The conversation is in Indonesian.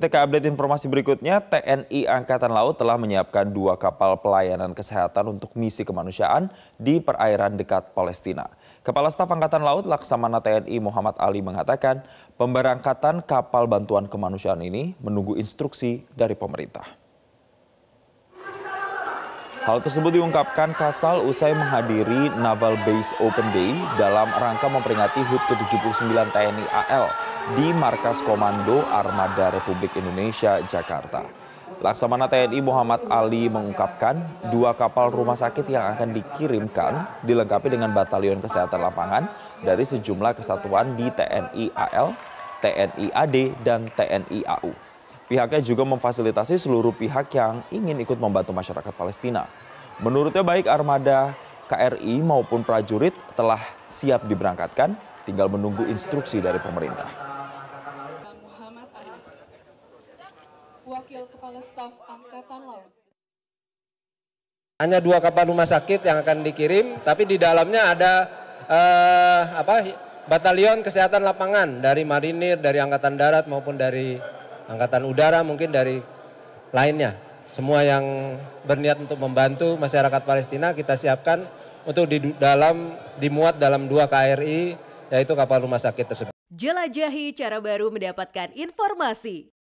Kita ke update informasi berikutnya, TNI Angkatan Laut telah menyiapkan dua kapal pelayanan kesehatan untuk misi kemanusiaan di perairan dekat Palestina. Kepala Staf Angkatan Laut Laksamana TNI Muhammad Ali mengatakan, pemberangkatan kapal bantuan kemanusiaan ini menunggu instruksi dari pemerintah. Hal tersebut diungkapkan Kasal usai menghadiri Naval Base Open Day dalam rangka memperingati HUT ke-79 TNI AL di Markas Komando Armada Republik Indonesia, Jakarta. Laksamana TNI Muhammad Ali mengungkapkan, dua kapal rumah sakit yang akan dikirimkan dilengkapi dengan batalion kesehatan lapangan dari sejumlah kesatuan di TNI AL, TNI AD, dan TNI AU. Pihaknya juga memfasilitasi seluruh pihak yang ingin ikut membantu masyarakat Palestina. Menurutnya baik armada KRI maupun prajurit telah siap diberangkatkan, tinggal menunggu instruksi dari pemerintah. Wakil Kepala Staf Angkatan Laut. Hanya dua kapal rumah sakit yang akan dikirim, tapi di dalamnya ada eh, apa batalion kesehatan lapangan dari marinir, dari angkatan darat maupun dari angkatan udara, mungkin dari lainnya. Semua yang berniat untuk membantu masyarakat Palestina kita siapkan untuk di dalam dimuat dalam dua KRI yaitu kapal rumah sakit tersebut. Jelajahi cara baru mendapatkan informasi.